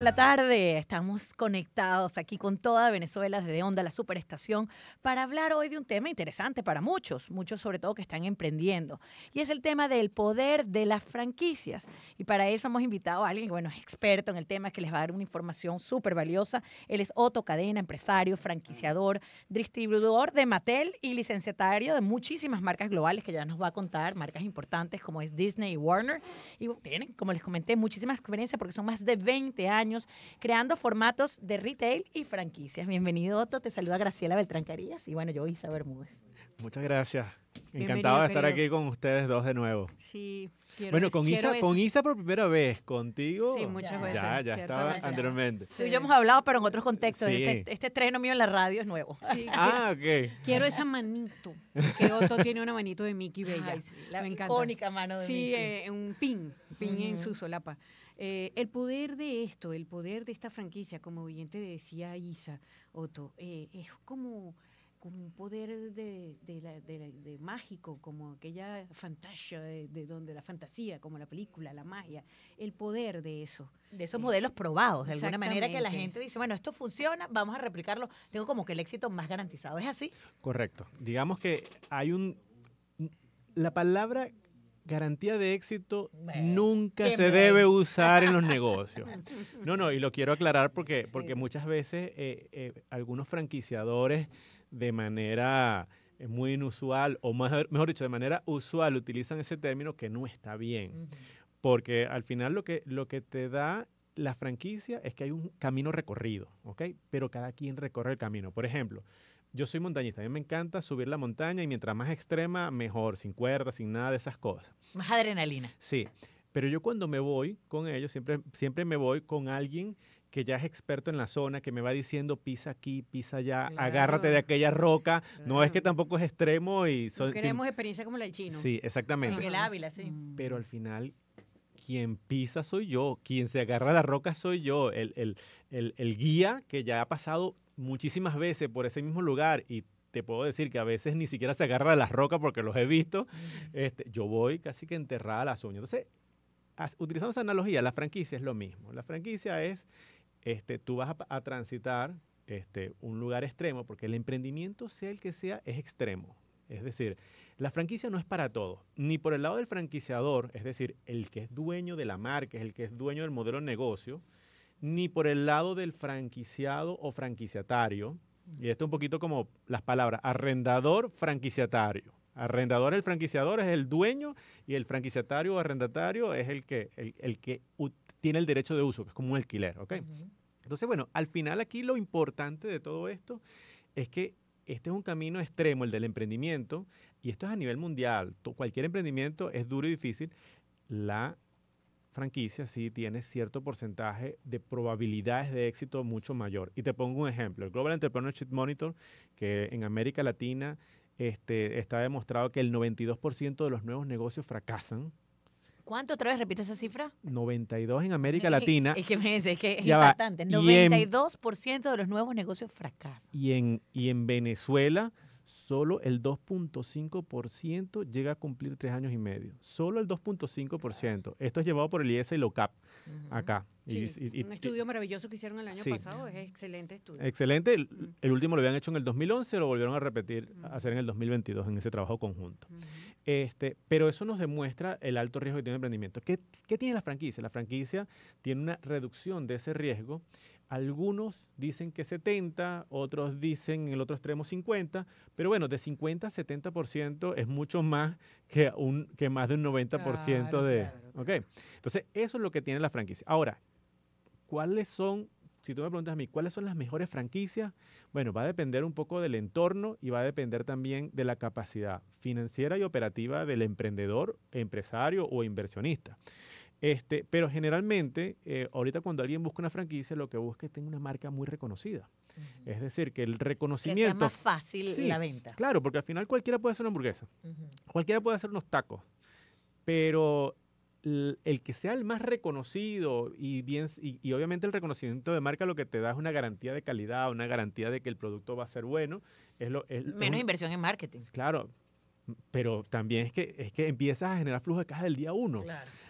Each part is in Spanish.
La tarde, estamos conectados aquí con toda Venezuela desde Onda, la superestación, para hablar hoy de un tema interesante para muchos, muchos sobre todo que están emprendiendo, y es el tema del poder de las franquicias. Y para eso hemos invitado a alguien bueno, es experto en el tema, que les va a dar una información súper valiosa. Él es Otto Cadena, empresario, franquiciador, distribuidor de Mattel y licenciatario de muchísimas marcas globales que ya nos va a contar, marcas importantes como es Disney y Warner. Y tienen, como les comenté, muchísimas experiencia porque son más de 20 años creando formatos de retail y franquicias. Bienvenido, Otto. Te saluda Graciela Beltrán Carías y bueno, yo Isa Bermúdez. Muchas gracias. Encantado de estar aquí con ustedes dos de nuevo. Sí. Quiero, bueno, con Isa, con Isa por primera vez, contigo. Sí, muchas ya, veces. Ya, ya estaba anteriormente. Sí. Tú yo hemos hablado, pero en otros contextos. Este, este mío en la radio es nuevo. ah, quiero, Quiero esa manito. Que Otto tiene una manito de Mickey Bella. la icónica mano de sí, Sí, eh, un pin, pin en su solapa. Eh, el poder de esto, el poder de esta franquicia, como bien te decía Isa Otto, eh, es como, como un poder de, mágico, como aquella fantasía, de, donde la fantasía, como la película, la magia, el poder de eso. De esos modelos probados, de alguna manera que la gente dice, bueno, esto funciona, vamos a replicarlo, tengo como que el éxito más garantizado, ¿es así? Correcto. Digamos que hay un... La palabra garantía de éxito nunca se debe usar en los negocios. No, no, y lo quiero aclarar porque, porque muchas veces eh, eh, algunos franquiciadores de manera eh, muy inusual, o mejor, dicho, de manera usual, utilizan ese término que no está bien. Porque al final lo que, lo que te da la franquicia es que hay un camino recorrido, ¿ok? Pero cada quien recorre el camino. Por ejemplo, yo soy montañista, a mí me encanta subir la montaña y mientras más extrema, mejor, sin cuerdas, sin nada de esas cosas. Más adrenalina. Sí, pero yo cuando me voy con ellos, siempre, siempre me voy con alguien que ya es experto en la zona, que me va diciendo pisa aquí, pisa allá, agárrate de aquella roca. No es que tampoco es extremo y son, queremos experiencia como la del chino. Sí, exactamente. el Ávila, sí. Mm. Pero al final quien pisa soy yo, quien se agarra a la roca soy yo, el, el, el, guía que ya ha pasado muchísimas veces por ese mismo lugar y te puedo decir que a veces ni siquiera se agarra de las rocas porque los he visto, este, yo voy casi que enterrada a las uñas. Entonces, utilizando esa analogía, la franquicia es lo mismo. La franquicia es, este, tú vas a, transitar este, un lugar extremo, porque el emprendimiento, sea el que sea, es extremo. Es decir, la franquicia no es para todos, ni por el lado del franquiciador, es decir, el que es dueño de la marca, es el que es dueño del modelo de negocio, ni por el lado del franquiciado o franquiciatario. Y esto es un poquito como las palabras, arrendador, franquiciatario. Arrendador, el franquiciador es el dueño y el franquiciatario o arrendatario es el que, el, que tiene el derecho de uso, que es como un alquiler. ¿okay? Entonces, bueno, al final aquí lo importante de todo esto es que este es un camino extremo, el del emprendimiento, y esto es a nivel mundial. Cualquier emprendimiento es duro y difícil. La franquicia sí tiene cierto porcentaje de probabilidades de éxito mucho mayor. Y te pongo un ejemplo, el Global Entrepreneurship Monitor, que en América Latina este, está demostrado que el 92% de los nuevos negocios fracasan. ¿Cuánto otra vez repite esa cifra? 92 en América Latina. es que me dice, es que es 92% de los nuevos negocios fracasan. Y en, y en Venezuela, solo el 2.5% llega a cumplir tres años y medio. Solo el 2.5%. Esto es llevado por el IES y LOCAP acá. un estudio maravilloso que hicieron el año pasado, es excelente estudio. Excelente, el, último lo habían hecho en el 2011, lo volvieron a repetir, a hacer en el 2022, en ese trabajo conjunto. este, pero eso nos demuestra el alto riesgo que tiene el emprendimiento. ¿Qué tiene la franquicia? La franquicia tiene una reducción de ese riesgo algunos dicen que 70, otros dicen en el otro extremo 50, pero bueno, de 50 a 70% es mucho más que, un, que más de un 90% de... Entonces, eso es lo que tiene la franquicia. Ahora, ¿cuáles son, si tú me preguntas a mí, cuáles son las mejores franquicias? Bueno, va a depender un poco del entorno y va a depender también de la capacidad financiera y operativa del emprendedor, empresario o inversionista. Este, pero generalmente, eh, ahorita cuando alguien busca una franquicia, lo que busca es tener una marca muy reconocida. Es decir, que el reconocimiento. Que sea más fácil la venta. Claro, porque al final cualquiera puede hacer una hamburguesa, cualquiera puede hacer unos tacos, pero el, que sea el más reconocido y bien y, obviamente el reconocimiento de marca lo que te da es una garantía de calidad, una garantía de que el producto va a ser bueno. Es Menos inversión en marketing. Claro, pero también es que, es que empiezas a generar flujo de caja del día uno.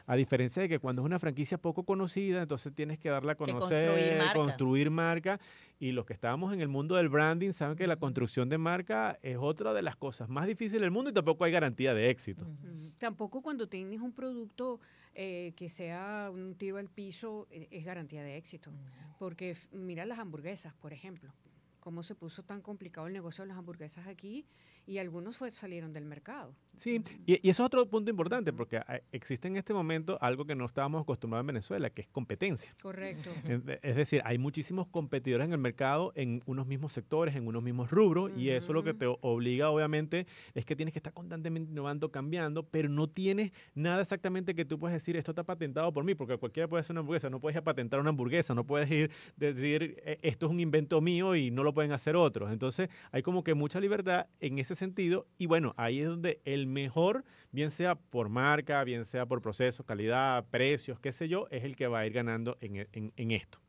A diferencia de que cuando es una franquicia poco conocida, entonces tienes que darla a conocer, construir marca. Y los que estábamos en el mundo del branding saben que la construcción de marca es otra de las cosas más difíciles del mundo y tampoco hay garantía de éxito. Tampoco cuando tienes un producto eh, que sea un tiro al piso eh, es garantía de éxito. Porque mira las hamburguesas, por ejemplo cómo se puso tan complicado el negocio de las hamburguesas aquí y algunos salieron del mercado. Sí, y, eso es otro punto importante porque ah, existe en este momento algo que no estábamos acostumbrados en Venezuela, que es competencia. Correcto. Es decir, hay muchísimos competidores en el mercado en unos mismos sectores, en unos mismos rubros y eso lo que te obliga obviamente es que tienes que estar constantemente innovando, cambiando, pero no tienes nada exactamente que tú puedas decir esto está patentado por mí, porque cualquiera puede hacer una hamburguesa, no puedes patentar una hamburguesa, no puedes ir decir e, esto es un invento mío y no lo pueden hacer otros. Entonces hay como que mucha libertad en ese sentido y bueno, ahí es donde el mejor, bien sea por marca, bien sea por proceso, calidad, precios, qué sé yo, es el que va a ir ganando en, e, esto.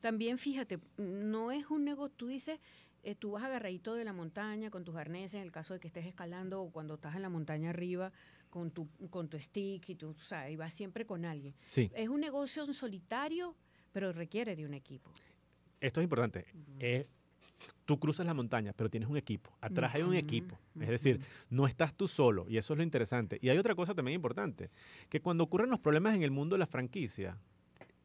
También fíjate, no es un negocio, tú dices, eh, tú vas agarradito de la montaña con tus arneses, en el caso de que estés escalando o cuando estás en la montaña arriba con tu, con tu stick y tú, o sea, y vas siempre con alguien. Sí. Es un negocio solitario, pero requiere de un equipo. Esto es importante. Es tú cruzas la montaña, pero tienes un equipo. Atrás hay un equipo. Es decir, no estás tú solo. Y eso es lo interesante. Y hay otra cosa también importante, que cuando ocurren los problemas en el mundo de la franquicia,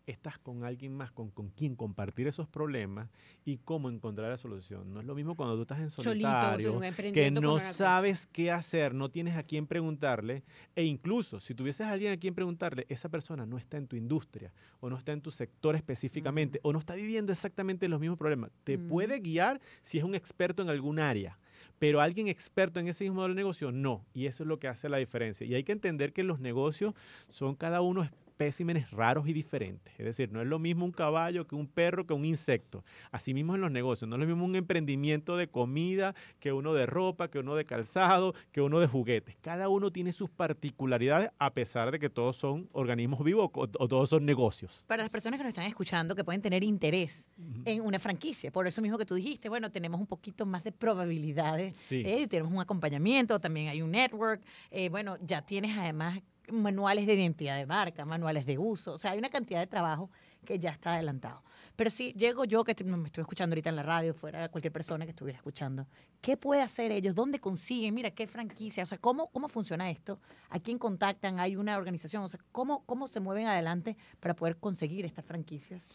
estás con alguien más, con, quien compartir esos problemas y cómo encontrar la solución. No es lo mismo cuando tú estás en solitario, que no sabes qué hacer, no tienes a quién preguntarle, e incluso si tuvieses a alguien a quien preguntarle, esa persona no está en tu industria, o no está en tu sector específicamente, o no está viviendo exactamente los mismos problemas. Te mm. puede guiar si es un experto en algún área, pero alguien experto en ese mismo modelo de negocio, no. Y eso es lo que hace la diferencia. Y hay que entender que los negocios son cada uno especímenes raros y diferentes. Es decir, no es lo mismo un caballo que un perro que un insecto. Asimismo en los negocios, no es lo mismo un emprendimiento de comida que uno de ropa, que uno de calzado, que uno de juguetes. Cada uno tiene sus particularidades a pesar de que todos son organismos vivos o, todos son negocios. Para las personas que nos están escuchando, que pueden tener interés en una franquicia, por eso mismo que tú dijiste, bueno, tenemos un poquito más de probabilidades, sí. Eh, tenemos un acompañamiento, también hay un network, eh, bueno, ya tienes además manuales de identidad de marca, manuales de uso, o sea, hay una cantidad de trabajo que ya está adelantado. Pero si llego yo, que me estoy escuchando ahorita en la radio, fuera cualquier persona que estuviera escuchando, ¿qué puede hacer ellos? ¿Dónde consiguen? Mira, ¿qué franquicia? O sea, ¿cómo, funciona esto? ¿A quién contactan? ¿Hay una organización? O sea, ¿cómo, cómo se mueven adelante para poder conseguir estas franquicias?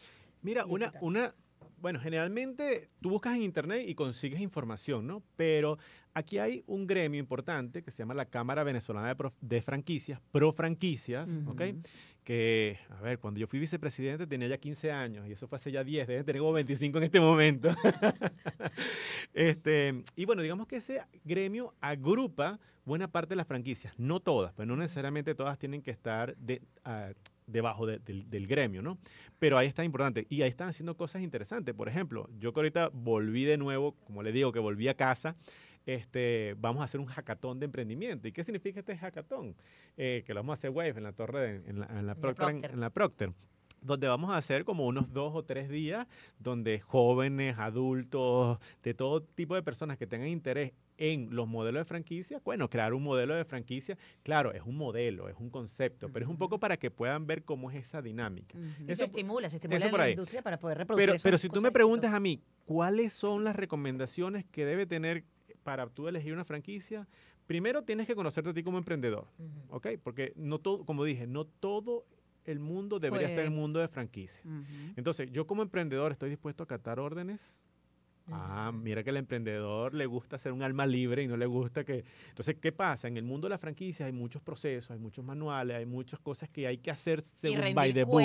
Mira, una, una bueno, generalmente tú buscas en Internet y consigues información, ¿no? Pero aquí hay un gremio importante que se llama la Cámara Venezolana de, Franquicias, Pro Franquicias, ¿ok? Que, a ver, cuando yo fui vicepresidente tenía ya 15 años y eso fue hace ya 10, desde tener como 25 en este momento. este, y bueno, digamos que ese gremio agrupa buena parte de las franquicias, no todas, pero pues no necesariamente todas tienen que estar de, ah, debajo del gremio, ¿no? Pero ahí está importante. Y ahí están haciendo cosas interesantes. Por ejemplo, yo que ahorita volví de nuevo, como le digo, que volví a casa, este, vamos a hacer un hackatón de emprendimiento. ¿Y qué significa este hackatón? Eh, que lo vamos a hacer Wave en la torre, en, la, en, Procter, en la Procter donde vamos a hacer como unos dos o tres días donde jóvenes, adultos, de todo tipo de personas que tengan interés en los modelos de franquicia, bueno, crear un modelo de franquicia, claro, es un modelo, es un concepto, pero es un poco para que puedan ver cómo es esa dinámica. eso, se estimula, se estimula la industria para poder reproducir. Pero, si tú me preguntas a mí, ¿cuáles son las recomendaciones que debe tener para tú elegir una franquicia? Primero tienes que conocerte a ti como emprendedor, ¿ok? Porque no todo, como dije, no todo el mundo debería estar en el mundo de franquicia. Entonces, yo como emprendedor estoy dispuesto a catar órdenes, Ah, mira que el emprendedor le gusta ser un alma libre y no le gusta que... Entonces, ¿qué pasa? En el mundo de las franquicias hay muchos procesos, hay muchos manuales, hay muchas cosas que hay que hacer según by the book.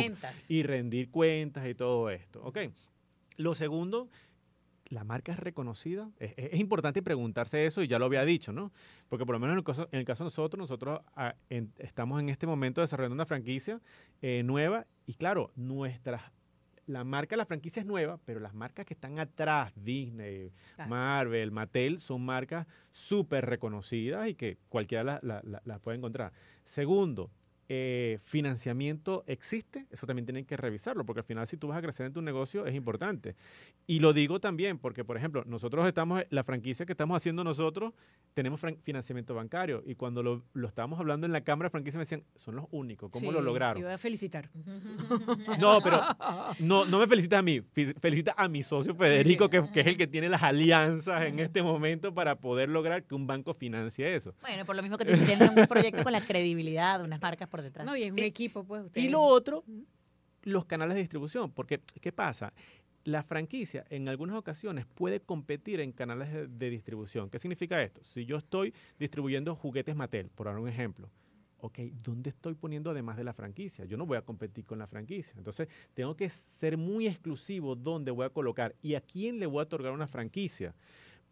Y rendir cuentas y todo esto. Ok. Lo segundo, la marca es reconocida. Es, importante preguntarse eso y ya lo había dicho, ¿no? Porque por lo menos en el caso, de nosotros, nosotros ah, estamos en este momento desarrollando una franquicia eh, nueva y claro, nuestras la marca, la franquicia es nueva, pero las marcas que están atrás, Disney, Marvel, Mattel, son marcas súper reconocidas y que cualquiera las puede encontrar. Segundo, eh, financiamiento existe, eso también tienen que revisarlo, porque al final si tú vas a crecer en tu negocio es importante. Y lo digo también porque, por ejemplo, nosotros estamos, la franquicia que estamos haciendo nosotros, tenemos financiamiento bancario y cuando lo, estábamos hablando en la Cámara de Franquicia me decían, son los únicos, ¿cómo lo lograron? Te voy a felicitar. No, pero no, no me felicita a mí, felicita a mi socio Federico, que, es el que tiene las alianzas en este momento para poder lograr que un banco financie eso. Bueno, por lo mismo que tú tienes un proyecto con la credibilidad de unas marcas y es equipo, pues. Y lo otro, los canales de distribución. Porque, ¿qué pasa? La franquicia en algunas ocasiones puede competir en canales de, distribución. ¿Qué significa esto? Si yo estoy distribuyendo juguetes Mattel, por dar un ejemplo, ok, ¿dónde estoy poniendo además de la franquicia? Yo no voy a competir con la franquicia. Entonces, tengo que ser muy exclusivo dónde voy a colocar y a quién le voy a otorgar una franquicia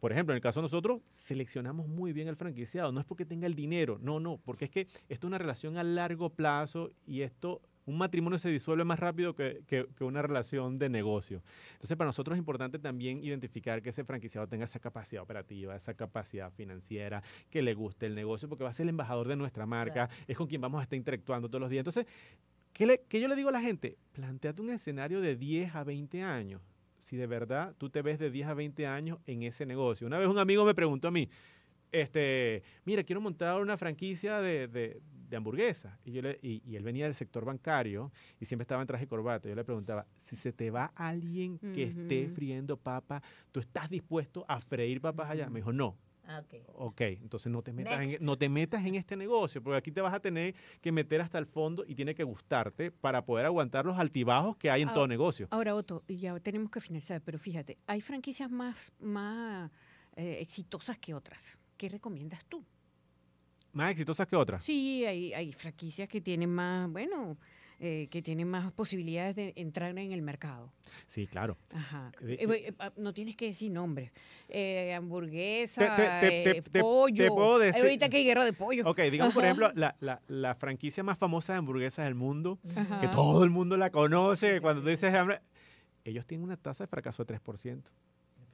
por ejemplo, en el caso de nosotros, seleccionamos muy bien al franquiciado. No es porque tenga el dinero, no, no, porque es que esto es una relación a largo plazo y esto un matrimonio se disuelve más rápido que, una relación de negocio. Entonces, para nosotros es importante también identificar que ese franquiciado tenga esa capacidad operativa, esa capacidad financiera, que le guste el negocio, porque va a ser el embajador de nuestra marca, es con quien vamos a estar interactuando todos los días. Entonces, ¿qué, qué yo le digo a la gente? Planteate un escenario de 10 a 20 años si de verdad tú te ves de 10 a 20 años en ese negocio. Una vez un amigo me preguntó a mí, este, mira, quiero montar una franquicia de, de, hamburguesas. Y, y, él venía del sector bancario y siempre estaba en traje y corbata. Yo le preguntaba, si se te va alguien que esté friendo papa, ¿tú estás dispuesto a freír papas allá? Me dijo, no, Ah, ok, entonces no te, metas en, e, no te metas en este negocio, porque aquí te vas a tener que meter hasta el fondo y tiene que gustarte para poder aguantar los altibajos que hay en ah, todo negocio. Ahora, Otto, ya tenemos que finalizar, pero fíjate, hay franquicias más, más eh, exitosas que otras. ¿Qué recomiendas tú? ¿Más exitosas que otras? Sí, hay, hay franquicias que tienen más, bueno, eh, que tienen más posibilidades de entrar en el mercado. Sí, claro. Eh, eh, no tienes que decir nombres. hamburguesa, pollo. puedo decir. Ahorita que hay de pollo. Ok, digamos, por ejemplo, la, franquicia más famosa de hamburguesas del mundo, que todo el mundo la conoce, cuando tú dices hambre, ellos tienen una tasa de fracaso de 3%.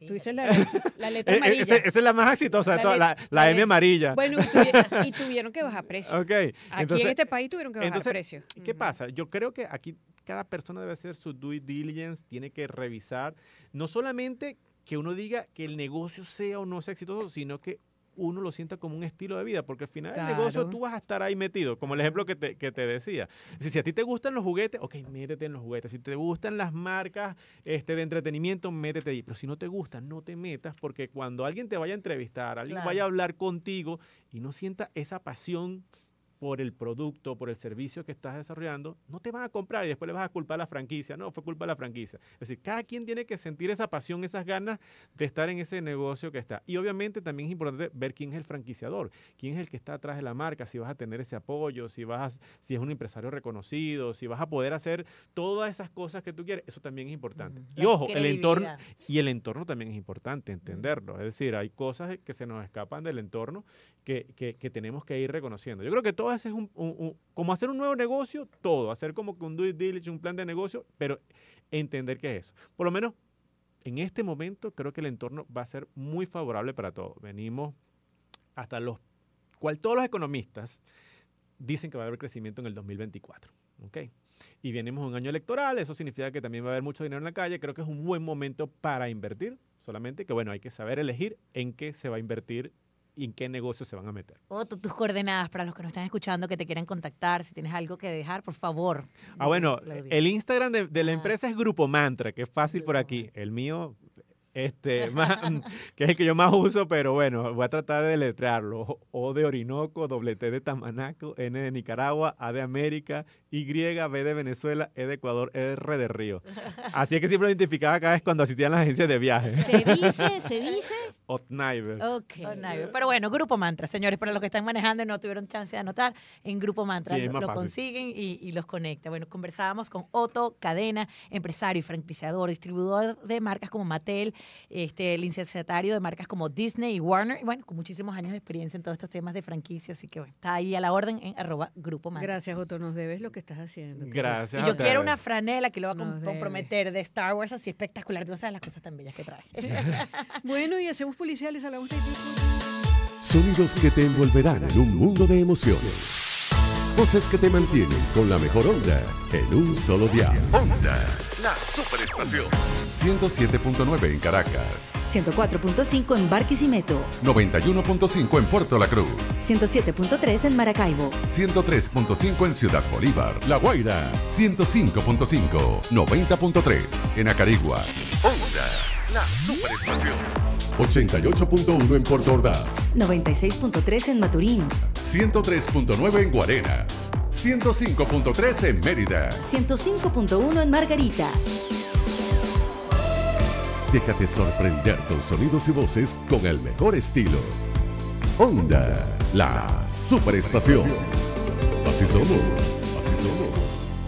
Tú dices la, letra eh, eh, amarilla. Esa, es la más exitosa de todas, la, M amarilla. Bueno, y, tuvieron, que bajar precio. Ok. Aquí en este país tuvieron que bajar precio. precio. ¿Qué pasa? Yo creo que aquí cada persona debe hacer su due diligence, tiene que revisar, no solamente que uno diga que el negocio sea o no sea exitoso, sino que uno lo sienta como un estilo de vida, porque al final del negocio tú vas a estar ahí metido, como el ejemplo que te, decía. Si, si, a ti te gustan los juguetes, ok, métete en los juguetes. Si te gustan las marcas este, de entretenimiento, métete ahí. Pero si no te gustan, no te metas, porque cuando alguien te vaya a entrevistar, alguien vaya a hablar contigo y no sienta esa pasión por el producto, por el servicio que estás desarrollando, no te van a comprar y después le vas a culpar a la franquicia. No, fue culpa de la franquicia. Es decir, cada quien tiene que sentir esa pasión, esas ganas de estar en ese negocio que está. Y obviamente también es importante ver quién es el franquiciador, quién es el que está atrás de la marca, si vas a tener ese apoyo, si, vas si es un empresario reconocido, si vas a poder hacer todas esas cosas que tú quieres. Eso también es importante. y ojo, el entorno, y el entorno también es importante entenderlo. Es decir, hay cosas que se nos escapan del entorno que, que, que tenemos que ir reconociendo. Yo creo que todo un, un, como hacer un nuevo negocio, todo, hacer como que un due diligence, un plan de negocio, pero entender qué es eso. Por lo menos en este momento creo que el entorno va a ser muy favorable para todo. Venimos hasta los, cual todos los economistas dicen que va a haber crecimiento en el 2024. ¿OK? Y venimos un año electoral, eso significa que también va a haber mucho dinero en la calle, creo que es un buen momento para invertir, solamente que bueno, hay que saber elegir en qué se va a invertir en qué negocio se van a meter. O oh, tus coordenadas para los que nos están escuchando, que te quieran contactar, si tienes algo que dejar, por favor. Ah, bueno, el Instagram de, la ah. empresa es Grupo Mantra, que es fácil por aquí. El mío este, mm, que es el que yo más uso, pero bueno, voy a tratar de letrarlo. O de Orinoco, doble de Tamanaco, N de Nicaragua, A de América, Y, B de Venezuela, E de Ecuador, R de Río. Así es que siempre lo identificaba cada vez cuando asistía a las agencias de viaje. ¿Se dice? ¿Se dice? Otniver. Ok. Pero bueno, Grupo Mantra, señores, para los que están manejando y no tuvieron chance de anotar, en Grupo Mantra lo, consiguen y, los conecta. Bueno, conversábamos con Otto Cadena, empresario y franquiciador, distribuidor de marcas como Mattel, este, licenciatario de marcas como Disney y Warner, y bueno, con muchísimos años de experiencia en todos estos temas de franquicia, así que bueno, está ahí a la orden en arroba grupo más. Gracias, Otto, nos debes lo que estás haciendo. Gracias. Y yo quiero una franela que lo va a comprometer de Star Wars así espectacular, tú no sabes las cosas tan bellas que trae. bueno, y hacemos policiales, a y Sonidos que te envolverán en un mundo de emociones. Cosas que te mantienen con la mejor onda en un solo día. Onda, la superestación. 107.9 en Caracas. 104.5 en Barquisimeto. 91.5 en Puerto La Cruz. 107.3 en Maracaibo. 103.5 en Ciudad Bolívar. La Guaira. 105.5. 90.3 en Acarigua. Onda, la superestación. 88.1 en Puerto Ordaz, 96.3 en Maturín, 103.9 en Guarenas, 105.3 en Mérida, 105.1 en Margarita. Déjate sorprender con sonidos y voces con el mejor estilo. Onda, la superestación. Así somos, así somos.